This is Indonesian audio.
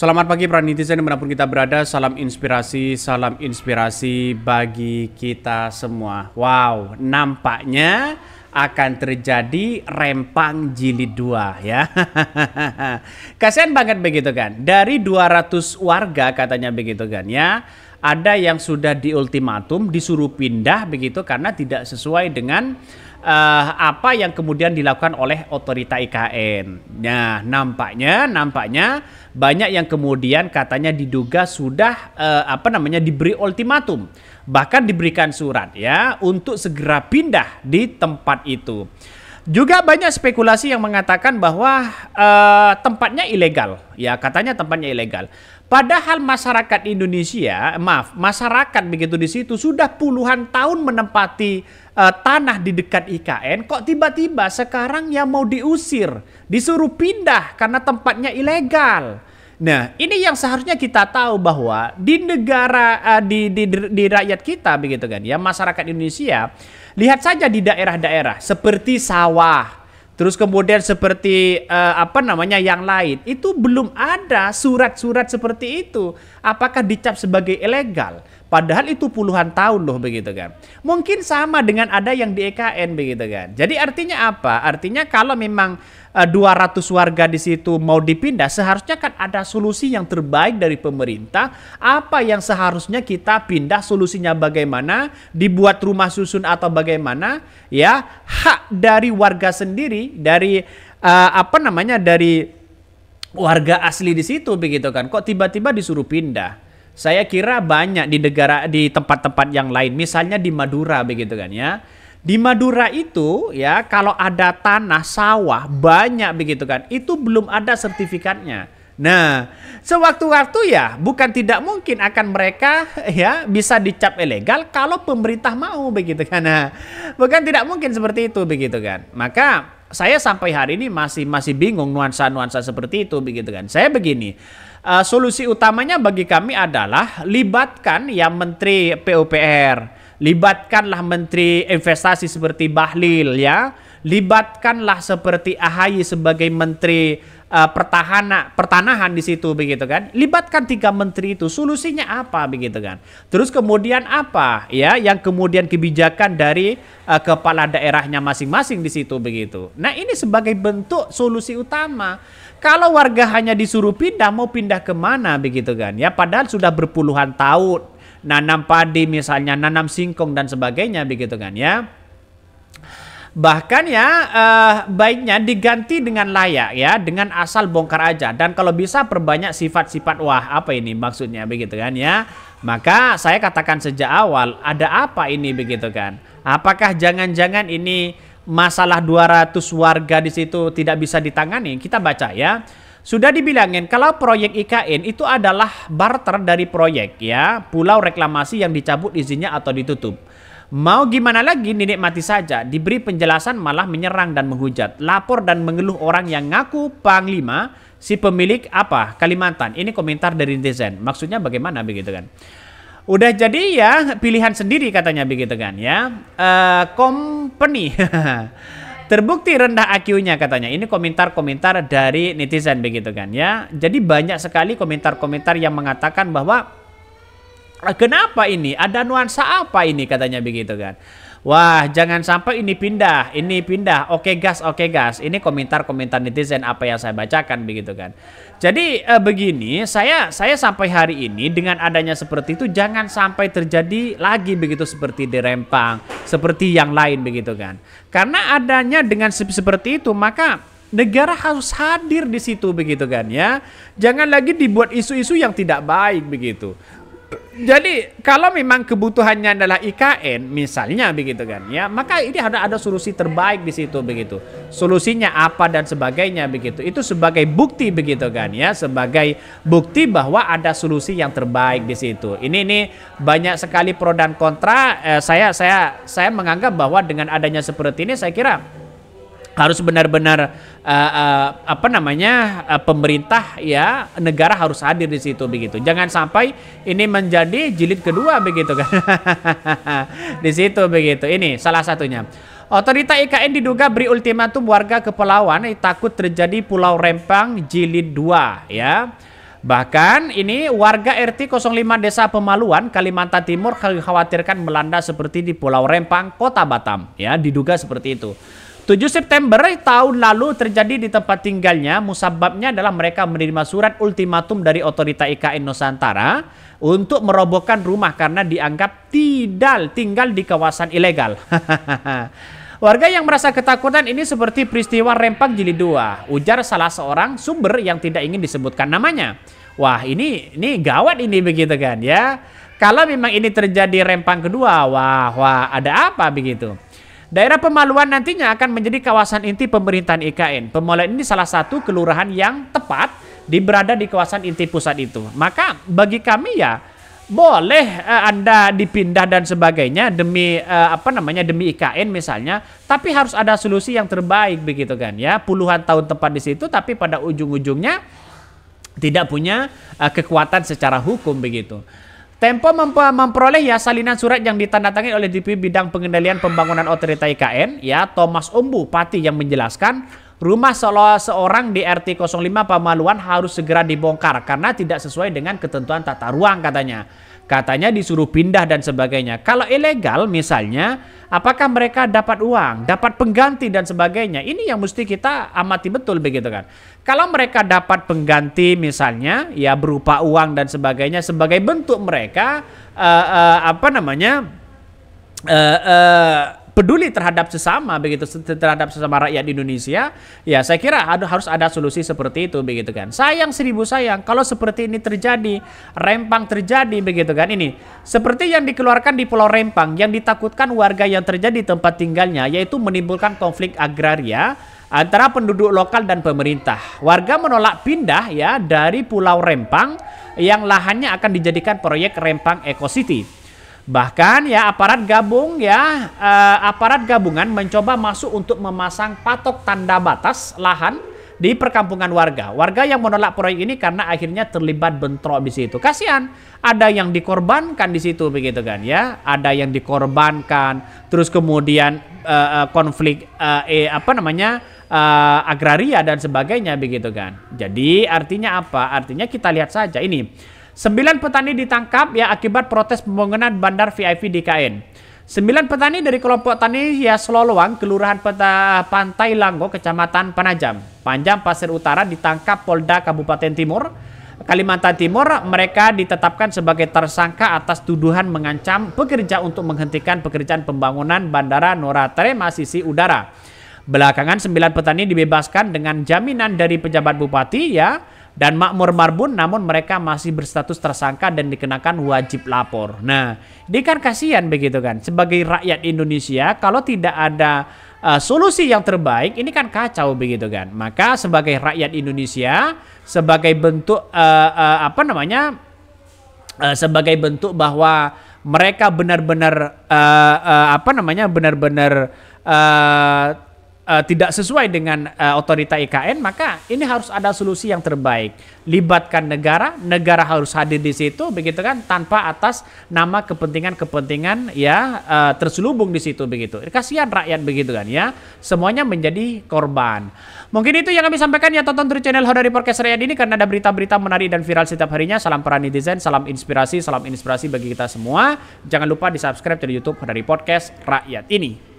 Selamat pagi para netizen dimanapun kita berada, salam inspirasi, salam inspirasi bagi kita semua. Wow, nampaknya akan terjadi rempang jilid 2 ya. Kasian banget begitu kan. Dari 200 warga katanya begitu kan ya. Ada yang sudah di ultimatum, disuruh pindah begitu karena tidak sesuai dengan uh, apa yang kemudian dilakukan oleh otorita IKN. Nah, nampaknya nampaknya banyak yang kemudian katanya diduga sudah uh, apa namanya diberi ultimatum, bahkan diberikan surat ya untuk segera pindah di tempat itu. Juga banyak spekulasi yang mengatakan bahwa uh, tempatnya ilegal, ya katanya tempatnya ilegal. Padahal masyarakat Indonesia, maaf, masyarakat begitu di situ sudah puluhan tahun menempati uh, tanah di dekat IKN kok tiba-tiba sekarang yang mau diusir, disuruh pindah karena tempatnya ilegal. Nah, ini yang seharusnya kita tahu bahwa di negara uh, di, di di rakyat kita begitu kan ya, masyarakat Indonesia lihat saja di daerah-daerah seperti sawah, terus kemudian seperti uh, apa namanya yang lain, itu belum ada surat-surat seperti itu. Apakah dicap sebagai ilegal? Padahal itu puluhan tahun loh begitu kan. Mungkin sama dengan ada yang di EKN begitu kan. Jadi artinya apa? Artinya kalau memang 200 eh, warga di situ mau dipindah, seharusnya kan ada solusi yang terbaik dari pemerintah. Apa yang seharusnya kita pindah, solusinya bagaimana, dibuat rumah susun atau bagaimana, ya hak dari warga sendiri, dari uh, apa namanya dari warga asli di situ begitu kan. Kok tiba-tiba disuruh pindah? Saya kira banyak di negara di tempat-tempat yang lain, misalnya di Madura begitu kan ya. Di Madura itu ya kalau ada tanah sawah banyak begitu kan, itu belum ada sertifikatnya. Nah, sewaktu-waktu ya bukan tidak mungkin akan mereka ya bisa dicap ilegal kalau pemerintah mau begitu kan. Nah, bukan tidak mungkin seperti itu begitu kan. Maka saya sampai hari ini masih masih bingung nuansa-nuansa seperti itu begitu kan. Saya begini, Eh, solusi utamanya bagi kami adalah libatkan ya Menteri PUPR libatkanlah menteri investasi seperti Bahlil ya libatkanlah seperti AHY sebagai menteri uh, eh, pertahanan pertanahan di situ begitu kan libatkan tiga menteri itu solusinya apa begitu kan terus kemudian apa ya yang kemudian kebijakan dari uh, kepala daerahnya masing-masing di situ begitu nah ini sebagai bentuk solusi utama kalau warga hanya disuruh pindah mau pindah kemana begitu kan ya padahal sudah berpuluhan tahun nanam padi misalnya, nanam singkong dan sebagainya begitu kan ya. Bahkan ya eh, baiknya diganti dengan layak ya, dengan asal bongkar aja dan kalau bisa perbanyak sifat-sifat wah apa ini maksudnya begitu kan ya. Maka saya katakan sejak awal ada apa ini begitu kan. Apakah jangan-jangan ini masalah 200 warga di situ tidak bisa ditangani? Kita baca ya. Sudah dibilangin kalau proyek IKN itu adalah barter dari proyek ya, pulau reklamasi yang dicabut izinnya atau ditutup. Mau gimana lagi nenek mati saja, diberi penjelasan malah menyerang dan menghujat. Lapor dan mengeluh orang yang ngaku panglima, si pemilik apa? Kalimantan. Ini komentar dari netizen. Maksudnya bagaimana begitu kan? Udah jadi ya pilihan sendiri katanya begitu kan ya. Uh, company. Terbukti rendah IQ-nya katanya. Ini komentar-komentar dari netizen begitu kan ya. Jadi banyak sekali komentar-komentar yang mengatakan bahwa Ah, kenapa ini? Ada nuansa apa ini katanya begitu kan. Wah, jangan sampai ini pindah, ini pindah. Oke gas, oke gas. Ini komentar-komentar netizen apa yang saya bacakan begitu kan. Jadi eh, begini, saya saya sampai hari ini dengan adanya seperti itu jangan sampai terjadi lagi begitu seperti di seperti yang lain begitu kan. Karena adanya dengan seperti itu maka negara harus hadir di situ begitu kan ya. Jangan lagi dibuat isu-isu yang tidak baik begitu. Jadi kalau memang kebutuhannya adalah IKN misalnya begitu kan ya maka ini ada ada solusi terbaik di situ begitu solusinya apa dan sebagainya begitu itu sebagai bukti begitu kan ya sebagai bukti bahwa ada solusi yang terbaik di situ ini ini banyak sekali pro dan kontra eh, saya saya saya menganggap bahwa dengan adanya seperti ini saya kira harus benar-benar uh, uh, apa namanya uh, pemerintah ya negara harus hadir di situ begitu. Jangan sampai ini menjadi jilid kedua begitu kan. di situ begitu. Ini salah satunya. Otorita IKN diduga beri ultimatum warga kepulauan takut terjadi Pulau Rempang jilid 2 ya. Bahkan ini warga RT 05 Desa Pemaluan Kalimantan Timur khawatirkan melanda seperti di Pulau Rempang, Kota Batam ya, diduga seperti itu. 7 September tahun lalu terjadi di tempat tinggalnya musababnya adalah mereka menerima surat ultimatum dari otorita IKN Nusantara untuk merobohkan rumah karena dianggap tidak tinggal di kawasan ilegal. Warga yang merasa ketakutan ini seperti peristiwa Rempang Jilid 2, ujar salah seorang sumber yang tidak ingin disebutkan namanya. Wah, ini ini gawat ini begitu kan ya. Kalau memang ini terjadi Rempang kedua, wah wah ada apa begitu. Daerah Pemaluan nantinya akan menjadi kawasan inti pemerintahan IKN. Pemaluan ini salah satu kelurahan yang tepat di berada di kawasan inti pusat itu. Maka bagi kami ya boleh uh, Anda dipindah dan sebagainya demi uh, apa namanya demi IKN misalnya, tapi harus ada solusi yang terbaik begitu kan ya. Puluhan tahun tepat di situ tapi pada ujung-ujungnya tidak punya uh, kekuatan secara hukum begitu. Tempo memperoleh ya salinan surat yang ditandatangani oleh DP Bidang Pengendalian Pembangunan Otorita IKN ya Thomas Umbu Pati yang menjelaskan rumah solo seorang di RT 05 Pamaluan harus segera dibongkar karena tidak sesuai dengan ketentuan tata ruang katanya. Katanya disuruh pindah dan sebagainya. Kalau ilegal misalnya, apakah mereka dapat uang, dapat pengganti dan sebagainya? Ini yang mesti kita amati betul begitu kan. Kalau mereka dapat pengganti misalnya ya berupa uang dan sebagainya sebagai bentuk mereka uh, uh, apa namanya? Uh, uh, peduli terhadap sesama begitu terhadap sesama rakyat di Indonesia ya saya kira ada, harus ada solusi seperti itu begitu kan sayang seribu sayang kalau seperti ini terjadi rempang terjadi begitu kan ini seperti yang dikeluarkan di Pulau Rempang yang ditakutkan warga yang terjadi tempat tinggalnya yaitu menimbulkan konflik agraria antara penduduk lokal dan pemerintah warga menolak pindah ya dari Pulau Rempang yang lahannya akan dijadikan proyek Rempang Eco City Bahkan ya aparat gabung ya eh, aparat gabungan mencoba masuk untuk memasang patok tanda batas lahan di perkampungan warga. Warga yang menolak proyek ini karena akhirnya terlibat bentrok di situ. Kasihan, ada yang dikorbankan di situ begitu kan ya. Ada yang dikorbankan, terus kemudian eh, eh konflik eh, eh, apa namanya? Uh, agraria dan sebagainya begitu kan. Jadi artinya apa? Artinya kita lihat saja ini Sembilan petani ditangkap ya akibat protes pembangunan bandar VIP di KN. Sembilan petani dari kelompok tani hias Lolowang, Kelurahan Peta Pantai Langgo, Kecamatan Panajam, Panjang Pasir Utara ditangkap Polda Kabupaten Timur. Kalimantan Timur, mereka ditetapkan sebagai tersangka atas tuduhan mengancam pekerja untuk menghentikan pekerjaan pembangunan Bandara Noratre Masisi Udara. Belakangan, sembilan petani dibebaskan dengan jaminan dari pejabat bupati ya, dan makmur marbun namun mereka masih berstatus tersangka dan dikenakan wajib lapor. Nah, ini kan kasihan begitu kan. Sebagai rakyat Indonesia kalau tidak ada uh, solusi yang terbaik ini kan kacau begitu kan. Maka sebagai rakyat Indonesia sebagai bentuk uh, uh, apa namanya? Uh, sebagai bentuk bahwa mereka benar-benar uh, uh, apa namanya? benar-benar uh, uh, tidak sesuai dengan uh, otorita IKN, maka ini harus ada solusi yang terbaik. Libatkan negara, negara harus hadir di situ, begitu kan, tanpa atas nama kepentingan-kepentingan ya uh, terselubung di situ begitu. Kasihan rakyat begitu kan ya, semuanya menjadi korban. Mungkin itu yang kami sampaikan ya tonton terus channel Hodari Podcast Rakyat ini karena ada berita-berita menarik dan viral setiap harinya. Salam para netizen, salam inspirasi, salam inspirasi bagi kita semua. Jangan lupa di subscribe dari YouTube dari podcast Rakyat ini.